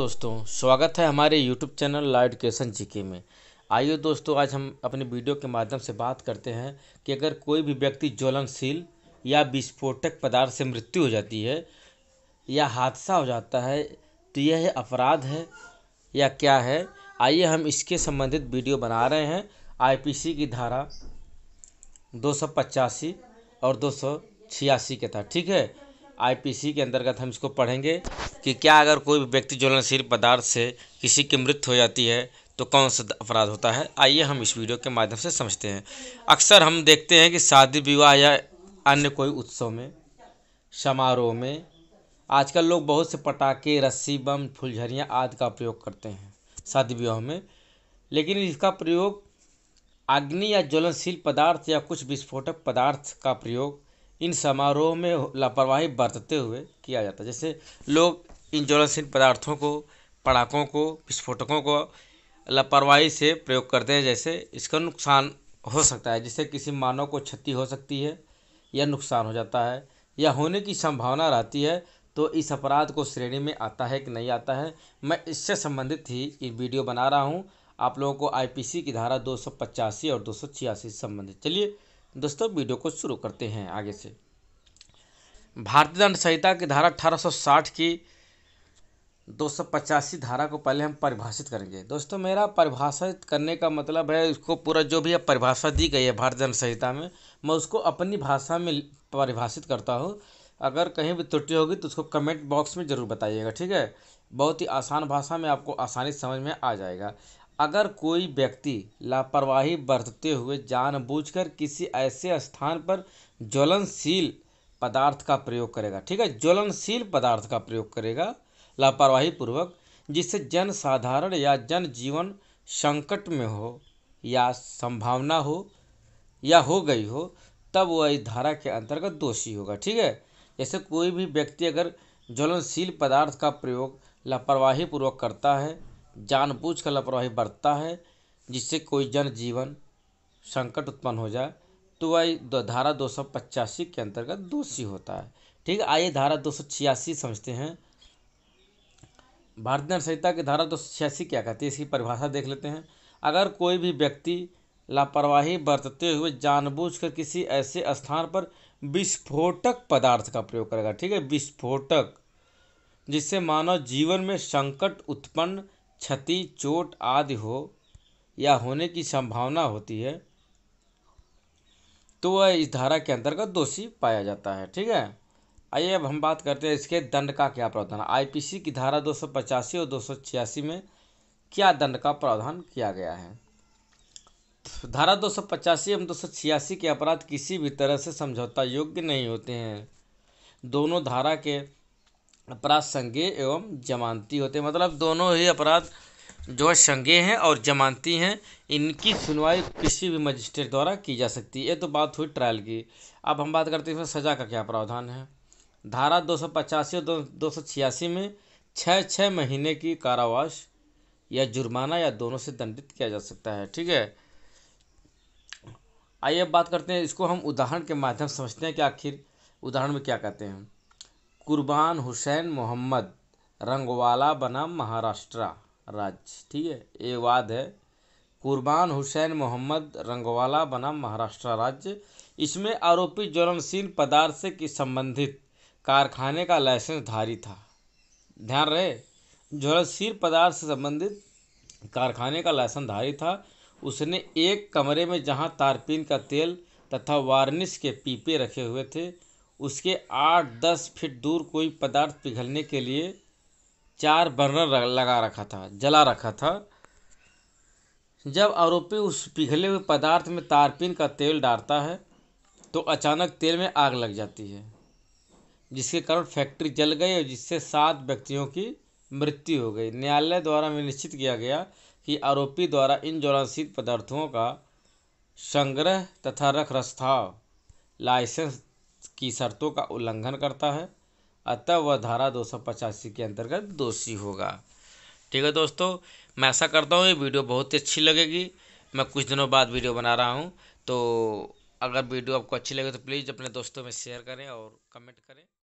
दोस्तों स्वागत है हमारे YouTube channel la education G K आइए दोस्तों आज हम अपने वीडियो के माध्यम से बात करते हैं कि अगर कोई भी व्यक्ति ज्वलनशील या विस्फोटक पदार्थ से मृत्यु हो जाती है या हादसा हो जाता है तो यह अपराध है या क्या है आइए हम इसके संबंधित वीडियो बना रहे हैं आईपीसी की धारा दो और दो के तहत ठीक है आईपीसी के अंतर्गत हम इसको पढ़ेंगे कि क्या अगर कोई व्यक्ति ज्वलनशील पदार्थ से किसी की मृत्यु हो जाती है तो कौन सा अपराध होता है आइए हम इस वीडियो के माध्यम से समझते हैं अक्सर हम देखते हैं कि शादी विवाह या अन्य कोई उत्सव में समारोह में आजकल लोग बहुत से पटाखे रस्सी बम फुलझरियाँ आदि का प्रयोग करते हैं शादी विवाह में लेकिन इसका प्रयोग अग्नि या ज्वलनशील पदार्थ या कुछ विस्फोटक पदार्थ का प्रयोग इन समारोह में लापरवाही बरतते हुए किया जाता है जैसे लोग इन ज्वलनशील पदार्थों को पड़ाकों को विस्फोटकों को लापरवाही से प्रयोग करते हैं जैसे इसका नुकसान हो सकता है जिससे किसी मानव को क्षति हो सकती है या नुकसान हो जाता है या होने की संभावना रहती है तो इस अपराध को श्रेणी में आता है कि नहीं आता है मैं इससे संबंधित ही ये वीडियो बना रहा हूँ आप लोगों को आईपीसी की धारा दो और दो से संबंधित चलिए दोस्तों वीडियो को शुरू करते हैं आगे से भारतीय दंड संहिता की धारा 1860 की दो धारा को पहले हम परिभाषित करेंगे दोस्तों मेरा परिभाषित करने का मतलब है इसको पूरा जो भी परिभाषा दी गई है भारतीय दंड संहिता में मैं उसको अपनी भाषा में परिभाषित करता हूँ अगर कहीं भी त्रुटि होगी तो उसको कमेंट बॉक्स में ज़रूर बताइएगा ठीक है बहुत ही आसान भाषा में आपको आसानी समझ में आ जाएगा अगर कोई व्यक्ति लापरवाही बरतते हुए जानबूझकर किसी ऐसे स्थान पर ज्वलनशील पदार्थ का प्रयोग करेगा ठीक है ज्वलनशील पदार्थ का प्रयोग करेगा लापरवाही पूर्वक जिससे जन साधारण या जन जीवन संकट में हो या संभावना हो या हो गई हो तब वह इस धारा के अंतर्गत दोषी होगा ठीक है जैसे कोई भी व्यक्ति अगर ज्वलनशील पदार्थ का प्रयोग लापरवाही पूर्वक करता है जानबूझ कर लापरवाही बरतता है जिससे कोई जनजीवन संकट उत्पन्न हो जाए तो वह धारा दो सौ पचासी के अंतर्गत दोषी होता है ठीक है आइए धारा दो सौ छियासी समझते हैं भारतीय संहिता की धारा दो सौ छियासी क्या कहती है इसकी परिभाषा देख लेते हैं अगर कोई भी व्यक्ति लापरवाही बरतते हुए जानबूझकर किसी ऐसे स्थान पर विस्फोटक पदार्थ का प्रयोग करेगा ठीक है विस्फोटक जिससे मानव जीवन में संकट उत्पन्न क्षति चोट आदि हो या होने की संभावना होती है तो वह इस धारा के अंतर्गत दोषी पाया जाता है ठीक है आइए अब हम बात करते हैं इसके दंड का क्या प्रावधान आईपीसी की धारा दो और दो में क्या दंड का प्रावधान किया गया है धारा दो एवं दो के अपराध किसी भी तरह से समझौता योग्य नहीं होते हैं दोनों धारा के अपराध संज्ञे एवं जमानती होते हैं मतलब दोनों ही अपराध जो है संज्ञे हैं और जमानती हैं इनकी सुनवाई किसी भी मजिस्ट्रेट द्वारा की जा सकती है ये तो बात हुई ट्रायल की अब हम बात करते हैं इसमें सज़ा का क्या प्रावधान है धारा दो सौ पचासी और दो, दो सौ छियासी में छः छः महीने की कारावास या जुर्माना या दोनों से दंडित किया जा सकता है ठीक है आइए अब बात करते हैं इसको हम उदाहरण के माध्यम समझते हैं कि आखिर उदाहरण में क्या कहते हैं कुर्बान हुसैन मोहम्मद रंगवाला बनाम महाराष्ट्र राज्य ठीक है ये वाद है कुर्बान हुसैन मोहम्मद रंगवाला बनाम महाराष्ट्र राज्य इसमें आरोपी ज्वलनशील पदार्थ से की संबंधित कारखाने का लाइसेंस धारी था ध्यान रहे ज्वलनशील पदार्थ से संबंधित कारखाने का लाइसेंस धारी था उसने एक कमरे में जहां तारपीन का तेल तथा वार्निश के पीपे रखे हुए थे उसके आठ दस फीट दूर कोई पदार्थ पिघलने के लिए चार बर्नर लगा रखा था जला रखा था जब आरोपी उस पिघले हुए पदार्थ में तारपीन का तेल डालता है तो अचानक तेल में आग लग जाती है जिसके कारण फैक्ट्री जल गई और जिससे सात व्यक्तियों की मृत्यु हो गई न्यायालय द्वारा निश्चित किया गया कि आरोपी द्वारा इन ज्वलनशील पदार्थों का संग्रह तथा रख रखाव लाइसेंस की शर्तों का उल्लंघन करता है अतः वह धारा दो सौ पचासी के अंतर्गत दोषी होगा ठीक है दोस्तों मैं ऐसा करता हूँ ये वीडियो बहुत ही अच्छी लगेगी मैं कुछ दिनों बाद वीडियो बना रहा हूँ तो अगर वीडियो आपको अच्छी लगे तो प्लीज़ अपने दोस्तों में शेयर करें और कमेंट करें